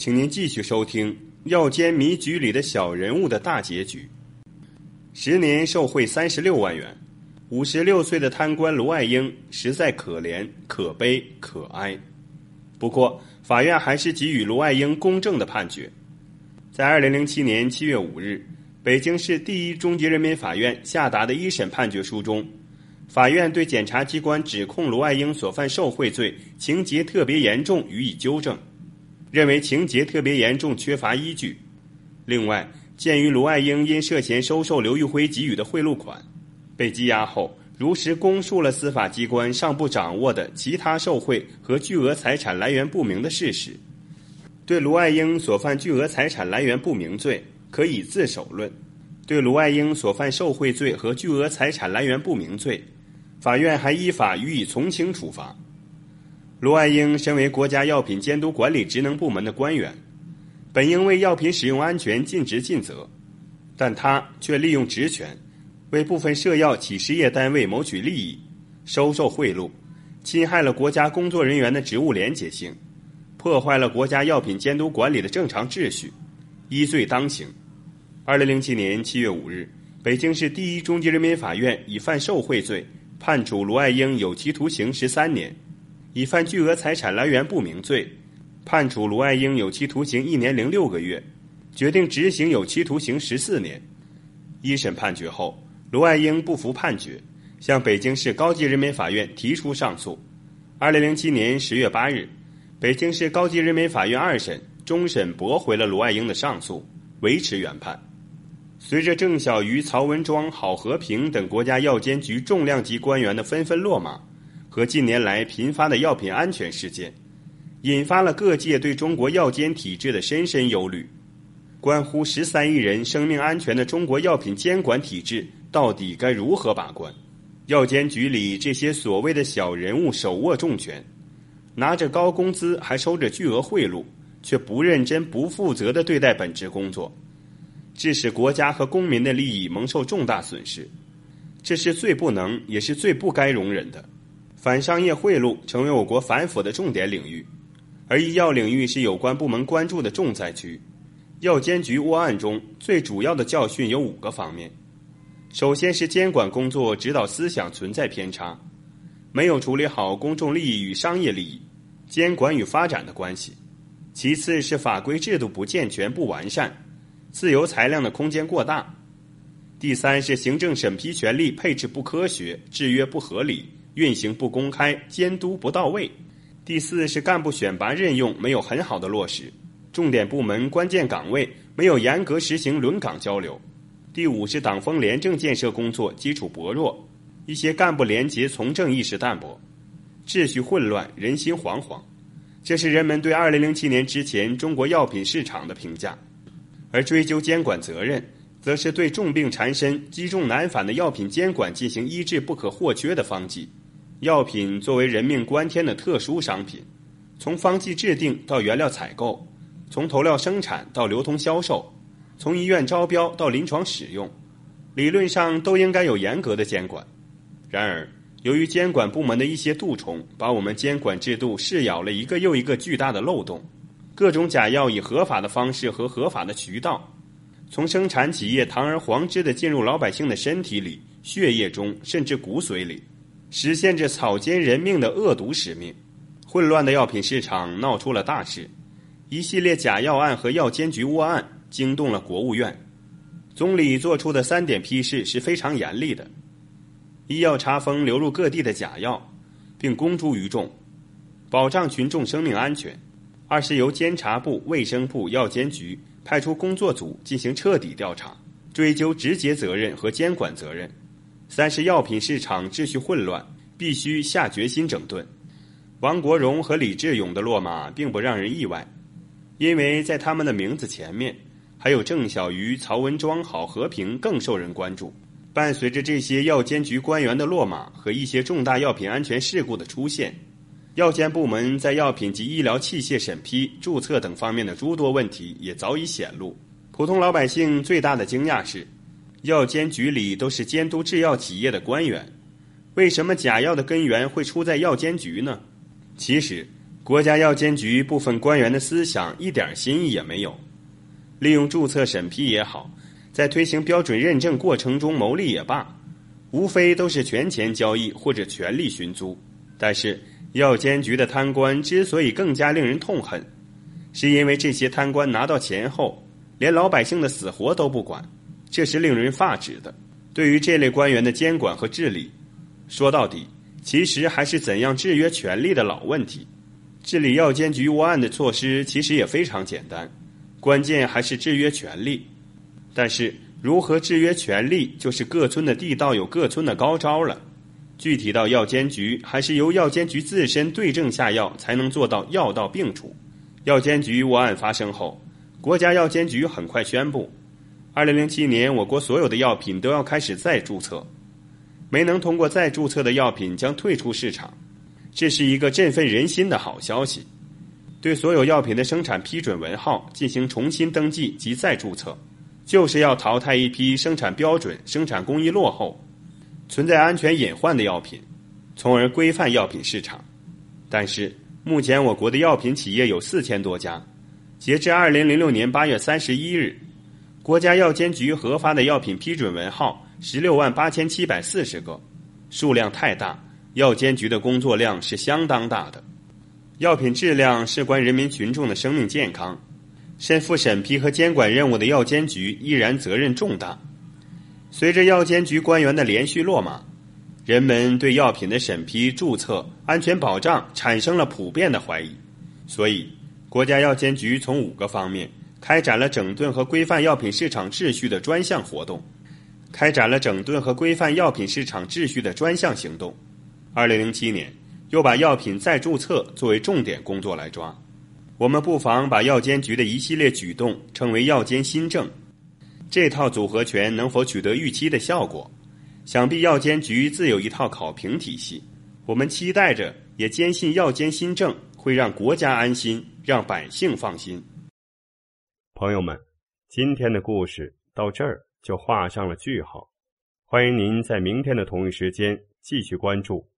请您继续收听《药监迷局里的小人物》的大结局。十年受贿三十六万元，五十六岁的贪官卢爱英实在可怜、可悲、可哀。不过，法院还是给予卢爱英公正的判决。在二零零七年七月五日，北京市第一中级人民法院下达的一审判决书中，法院对检察机关指控卢爱英所犯受贿罪情节特别严重予以纠正。认为情节特别严重缺乏依据。另外，鉴于卢爱英因涉嫌收受刘玉辉给予的贿赂款被羁押后，如实供述了司法机关尚不掌握的其他受贿和巨额财产来源不明的事实，对卢爱英所犯巨额财产来源不明罪可以自首论；对卢爱英所犯受贿罪和巨额财产来源不明罪，法院还依法予以从轻处罚。卢爱英身为国家药品监督管理职能部门的官员，本应为药品使用安全尽职尽责，但他却利用职权为部分涉药企事业单位谋取利益，收受贿赂，侵害了国家工作人员的职务廉洁性，破坏了国家药品监督管理的正常秩序，依罪当刑。二零零七年七月五日，北京市第一中级人民法院以犯受贿罪判处卢爱英有期徒刑十三年。以犯巨额财产来源不明罪，判处卢爱英有期徒刑一年零六个月，决定执行有期徒刑十四年。一审判决后，卢爱英不服判决，向北京市高级人民法院提出上诉。二零零七年十月八日，北京市高级人民法院二审终审驳回了卢爱英的上诉，维持原判。随着郑晓云、曹文庄、郝和平等国家药监局重量级官员的纷纷落马。和近年来频发的药品安全事件，引发了各界对中国药监体制的深深忧虑。关乎十三亿人生命安全的中国药品监管体制，到底该如何把关？药监局里这些所谓的小人物手握重权，拿着高工资还收着巨额贿赂，却不认真、不负责的对待本职工作，致使国家和公民的利益蒙受重大损失，这是最不能，也是最不该容忍的。反商业贿赂成为我国反腐的重点领域，而医药领域是有关部门关注的重灾区。药监局窝案中，最主要的教训有五个方面：首先是监管工作指导思想存在偏差，没有处理好公众利益与商业利益、监管与发展的关系；其次是法规制度不健全、不完善，自由裁量的空间过大；第三是行政审批权力配置不科学、制约不合理。运行不公开，监督不到位；第四是干部选拔任用没有很好的落实，重点部门关键岗位没有严格实行轮岗交流；第五是党风廉政建设工作基础薄弱，一些干部廉洁从政意识淡薄，秩序混乱，人心惶惶。这是人们对二零零七年之前中国药品市场的评价，而追究监管责任，则是对重病缠身、积重难返的药品监管进行医治不可或缺的方剂。药品作为人命关天的特殊商品，从方剂制定到原料采购，从投料生产到流通销售，从医院招标到临床使用，理论上都应该有严格的监管。然而，由于监管部门的一些蛀虫，把我们监管制度噬咬了一个又一个巨大的漏洞，各种假药以合法的方式和合法的渠道，从生产企业堂而皇之的进入老百姓的身体里、血液中，甚至骨髓里。实现这草菅人命的恶毒使命，混乱的药品市场闹出了大事，一系列假药案和药监局窝案惊动了国务院，总理做出的三点批示是非常严厉的：一要查封流入各地的假药，并公诸于众，保障群众生命安全；二是由监察部、卫生部、药监局派出工作组进行彻底调查，追究直接责任和监管责任。三是药品市场秩序混乱，必须下决心整顿。王国荣和李志勇的落马并不让人意外，因为在他们的名字前面，还有郑小瑜、曹文庄、郝和平更受人关注。伴随着这些药监局官员的落马和一些重大药品安全事故的出现，药监部门在药品及医疗器械审批、注册等方面的诸多问题也早已显露。普通老百姓最大的惊讶是。药监局里都是监督制药企业的官员，为什么假药的根源会出在药监局呢？其实，国家药监局部分官员的思想一点新意也没有，利用注册审批也好，在推行标准认证过程中牟利也罢，无非都是权钱交易或者权力寻租。但是，药监局的贪官之所以更加令人痛恨，是因为这些贪官拿到钱后，连老百姓的死活都不管。这是令人发指的。对于这类官员的监管和治理，说到底，其实还是怎样制约权力的老问题。治理药监局窝案的措施其实也非常简单，关键还是制约权力。但是，如何制约权力，就是各村的地道有各村的高招了。具体到药监局，还是由药监局自身对症下药，才能做到药到病除。药监局窝案发生后，国家药监局很快宣布。二零零七年，我国所有的药品都要开始再注册，没能通过再注册的药品将退出市场，这是一个振奋人心的好消息。对所有药品的生产批准文号进行重新登记及再注册，就是要淘汰一批生产标准、生产工艺落后、存在安全隐患的药品，从而规范药品市场。但是，目前我国的药品企业有四千多家，截至二零零六年八月三十一日。国家药监局核发的药品批准文号十六万八千七百四十个，数量太大，药监局的工作量是相当大的。药品质量事关人民群众的生命健康，身负审批和监管任务的药监局依然责任重大。随着药监局官员的连续落马，人们对药品的审批注册安全保障产生了普遍的怀疑。所以，国家药监局从五个方面。开展了整顿和规范药品市场秩序的专项活动，开展了整顿和规范药品市场秩序的专项行动。二零零七年，又把药品再注册作为重点工作来抓。我们不妨把药监局的一系列举动称为“药监新政”。这套组合拳能否取得预期的效果，想必药监局自有一套考评体系。我们期待着，也坚信药监新政会让国家安心，让百姓放心。朋友们，今天的故事到这儿就画上了句号。欢迎您在明天的同一时间继续关注。